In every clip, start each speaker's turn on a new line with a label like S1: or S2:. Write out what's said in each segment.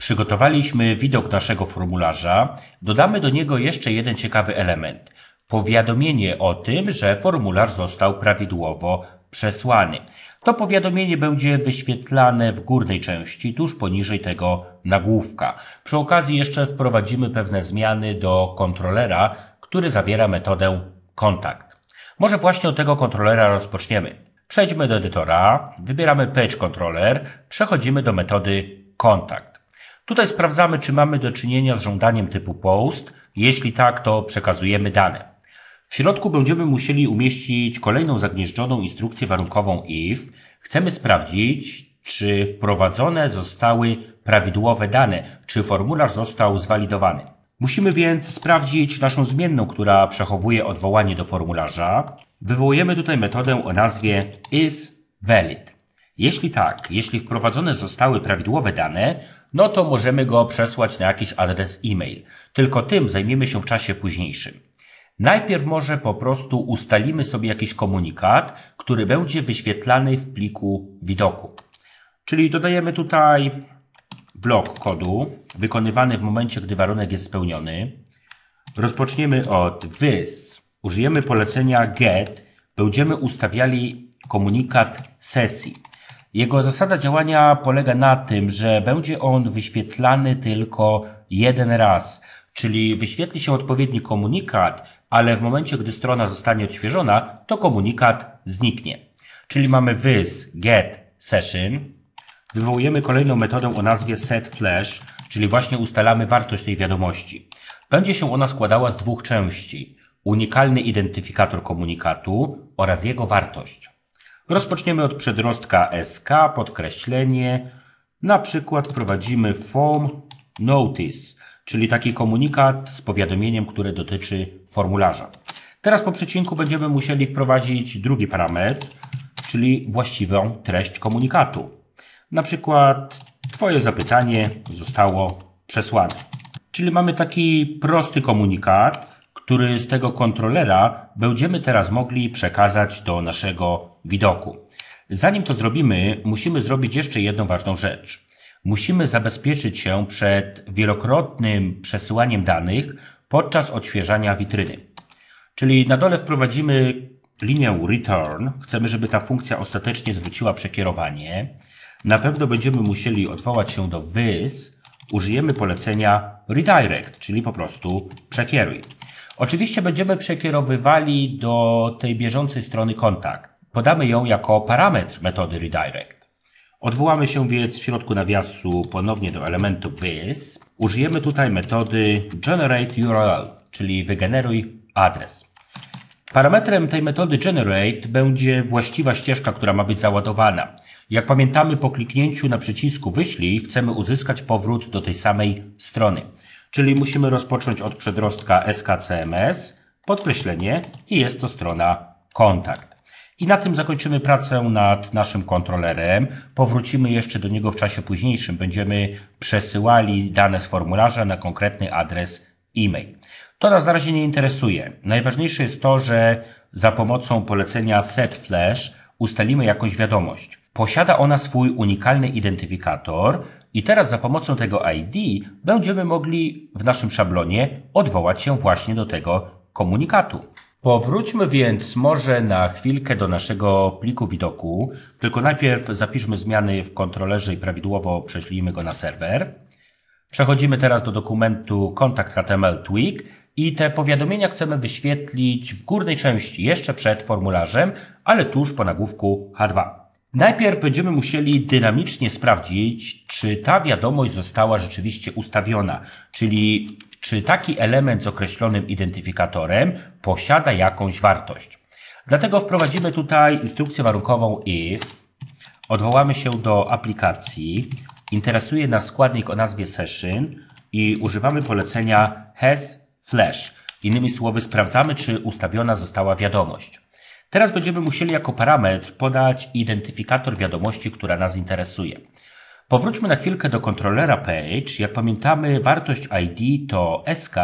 S1: Przygotowaliśmy widok naszego formularza. Dodamy do niego jeszcze jeden ciekawy element. Powiadomienie o tym, że formularz został prawidłowo przesłany. To powiadomienie będzie wyświetlane w górnej części, tuż poniżej tego nagłówka. Przy okazji jeszcze wprowadzimy pewne zmiany do kontrolera, który zawiera metodę kontakt. Może właśnie od tego kontrolera rozpoczniemy. Przejdźmy do edytora, wybieramy Page Controller, przechodzimy do metody kontakt. Tutaj sprawdzamy, czy mamy do czynienia z żądaniem typu post. Jeśli tak, to przekazujemy dane. W środku będziemy musieli umieścić kolejną zagnieżdżoną instrukcję warunkową if. Chcemy sprawdzić, czy wprowadzone zostały prawidłowe dane, czy formularz został zwalidowany. Musimy więc sprawdzić naszą zmienną, która przechowuje odwołanie do formularza. Wywołujemy tutaj metodę o nazwie isValid. Jeśli tak, jeśli wprowadzone zostały prawidłowe dane, no to możemy go przesłać na jakiś adres e-mail. Tylko tym zajmiemy się w czasie późniejszym. Najpierw może po prostu ustalimy sobie jakiś komunikat, który będzie wyświetlany w pliku widoku. Czyli dodajemy tutaj blok kodu wykonywany w momencie, gdy warunek jest spełniony. Rozpoczniemy od wys. Użyjemy polecenia get. Będziemy ustawiali komunikat sesji. Jego zasada działania polega na tym, że będzie on wyświetlany tylko jeden raz, czyli wyświetli się odpowiedni komunikat, ale w momencie, gdy strona zostanie odświeżona, to komunikat zniknie. Czyli mamy wys get session, wywołujemy kolejną metodę o nazwie setFlash, czyli właśnie ustalamy wartość tej wiadomości. Będzie się ona składała z dwóch części: unikalny identyfikator komunikatu oraz jego wartość. Rozpoczniemy od przedrostka sk, podkreślenie. Na przykład wprowadzimy form notice, czyli taki komunikat z powiadomieniem, które dotyczy formularza. Teraz po przecinku będziemy musieli wprowadzić drugi parametr, czyli właściwą treść komunikatu. Na przykład Twoje zapytanie zostało przesłane. Czyli mamy taki prosty komunikat, który z tego kontrolera będziemy teraz mogli przekazać do naszego widoku. Zanim to zrobimy, musimy zrobić jeszcze jedną ważną rzecz. Musimy zabezpieczyć się przed wielokrotnym przesyłaniem danych podczas odświeżania witryny. Czyli na dole wprowadzimy linię return. Chcemy, żeby ta funkcja ostatecznie zwróciła przekierowanie. Na pewno będziemy musieli odwołać się do this. Użyjemy polecenia redirect, czyli po prostu przekieruj. Oczywiście będziemy przekierowywali do tej bieżącej strony kontakt. Podamy ją jako parametr metody redirect. Odwołamy się więc w środku nawiasu ponownie do elementu this. Użyjemy tutaj metody generate URL, czyli wygeneruj adres. Parametrem tej metody generate będzie właściwa ścieżka, która ma być załadowana. Jak pamiętamy, po kliknięciu na przycisku wyślij chcemy uzyskać powrót do tej samej strony. Czyli musimy rozpocząć od przedrostka skcms, podkreślenie i jest to strona kontakt. I na tym zakończymy pracę nad naszym kontrolerem. Powrócimy jeszcze do niego w czasie późniejszym. Będziemy przesyłali dane z formularza na konkretny adres e-mail. To nas na razie nie interesuje. Najważniejsze jest to, że za pomocą polecenia set flash ustalimy jakąś wiadomość. Posiada ona swój unikalny identyfikator i teraz za pomocą tego ID będziemy mogli w naszym szablonie odwołać się właśnie do tego komunikatu. Powróćmy więc może na chwilkę do naszego pliku widoku, tylko najpierw zapiszmy zmiany w kontrolerze i prawidłowo prześlijmy go na serwer. Przechodzimy teraz do dokumentu kontakt i te powiadomienia chcemy wyświetlić w górnej części jeszcze przed formularzem, ale tuż po nagłówku H2. Najpierw będziemy musieli dynamicznie sprawdzić, czy ta wiadomość została rzeczywiście ustawiona, czyli czy taki element z określonym identyfikatorem posiada jakąś wartość. Dlatego wprowadzimy tutaj instrukcję warunkową if, odwołamy się do aplikacji, interesuje nas składnik o nazwie session i używamy polecenia has flash. Innymi słowy sprawdzamy, czy ustawiona została wiadomość. Teraz będziemy musieli jako parametr podać identyfikator wiadomości, która nas interesuje. Powróćmy na chwilkę do kontrolera page. Jak pamiętamy, wartość ID to sk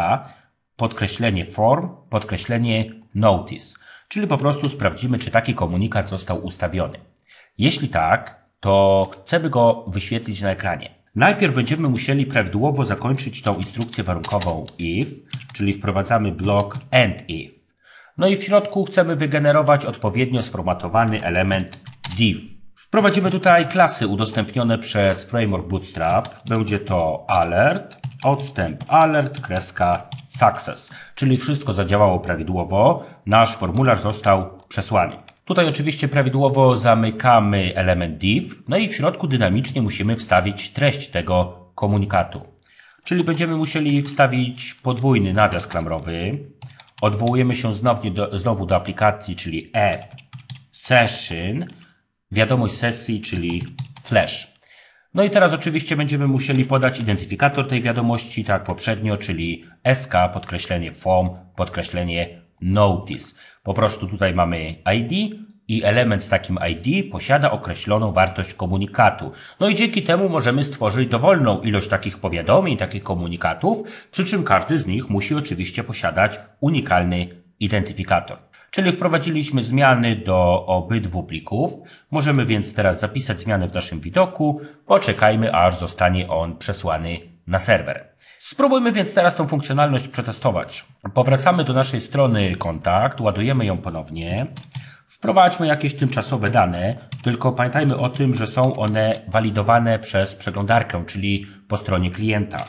S1: podkreślenie form, podkreślenie notice, czyli po prostu sprawdzimy, czy taki komunikat został ustawiony. Jeśli tak, to chcemy go wyświetlić na ekranie. Najpierw będziemy musieli prawidłowo zakończyć tą instrukcję warunkową if, czyli wprowadzamy blok and if. No i w środku chcemy wygenerować odpowiednio sformatowany element div. Wprowadzimy tutaj klasy udostępnione przez framework Bootstrap. Będzie to alert, odstęp alert, kreska success. Czyli wszystko zadziałało prawidłowo. Nasz formularz został przesłany. Tutaj oczywiście prawidłowo zamykamy element div, no i w środku dynamicznie musimy wstawić treść tego komunikatu. Czyli będziemy musieli wstawić podwójny nawias klamrowy, Odwołujemy się znowu do, znowu do aplikacji, czyli e-session, wiadomość sesji, czyli flash. No i teraz oczywiście będziemy musieli podać identyfikator tej wiadomości, tak poprzednio, czyli sk, podkreślenie form, podkreślenie notice. Po prostu tutaj mamy ID, i element z takim ID posiada określoną wartość komunikatu. No i dzięki temu możemy stworzyć dowolną ilość takich powiadomień, takich komunikatów, przy czym każdy z nich musi oczywiście posiadać unikalny identyfikator. Czyli wprowadziliśmy zmiany do obydwu plików. Możemy więc teraz zapisać zmiany w naszym widoku. Poczekajmy, aż zostanie on przesłany na serwer. Spróbujmy więc teraz tą funkcjonalność przetestować. Powracamy do naszej strony kontakt, ładujemy ją ponownie. Wprowadźmy jakieś tymczasowe dane, tylko pamiętajmy o tym, że są one walidowane przez przeglądarkę, czyli po stronie klienta.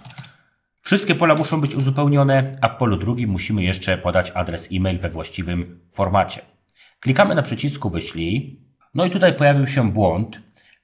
S1: Wszystkie pola muszą być uzupełnione, a w polu drugim musimy jeszcze podać adres e-mail we właściwym formacie. Klikamy na przycisku wyślij. No i tutaj pojawił się błąd.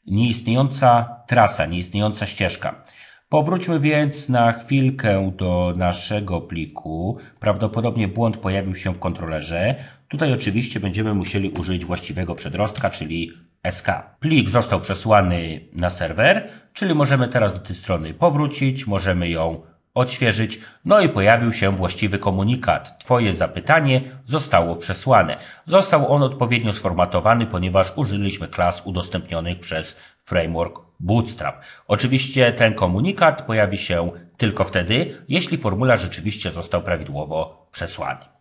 S1: Nieistniejąca trasa, nieistniejąca ścieżka. Powróćmy więc na chwilkę do naszego pliku. Prawdopodobnie błąd pojawił się w kontrolerze. Tutaj oczywiście będziemy musieli użyć właściwego przedrostka, czyli SK. Plik został przesłany na serwer, czyli możemy teraz do tej strony powrócić, możemy ją odświeżyć, no i pojawił się właściwy komunikat. Twoje zapytanie zostało przesłane. Został on odpowiednio sformatowany, ponieważ użyliśmy klas udostępnionych przez framework Bootstrap. Oczywiście ten komunikat pojawi się tylko wtedy, jeśli formularz rzeczywiście został prawidłowo przesłany.